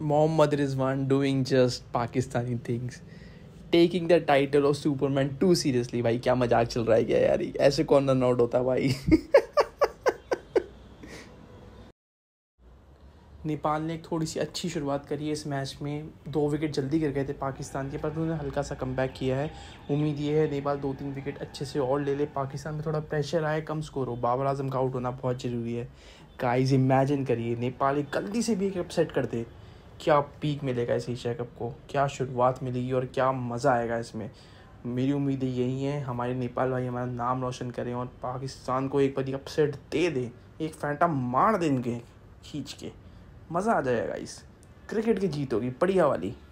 Mohammad Rizwan doing just Pakistani things. Taking the title of Superman too seriously भाई क्या मजाक चल रहा है क्या यार ऐसे कौन रन आउट होता भाई नेपाल ने एक थोड़ी सी अच्छी शुरुआत करी है इस मैच में दो विकेट जल्दी गिर गए थे पाकिस्तान के पर उन्होंने हल्का सा कम किया है उम्मीद ये है नेपाल दो तीन विकेट अच्छे से और ले ले पाकिस्तान में थोड़ा प्रेशर आए कम स्कोर हो बाबर आजम का आउट होना बहुत ज़रूरी है गाइस इमेजिन करिए नेपाल एक गलती से भी एक अपसेट कर दे क्या पीक मिलेगा इस एशिया कप को क्या शुरुआत मिलेगी और क्या मज़ा आएगा इसमें मेरी उम्मीदें यही हैं हमारे नेपाल भाई हमारा नाम रोशन करें और पाकिस्तान को एक बड़ी अपसेट दे दें एक फैंटा मार दें इनके खींच के मज़ा आ जाएगा इस क्रिकेट की जीत होगी बढ़िया वाली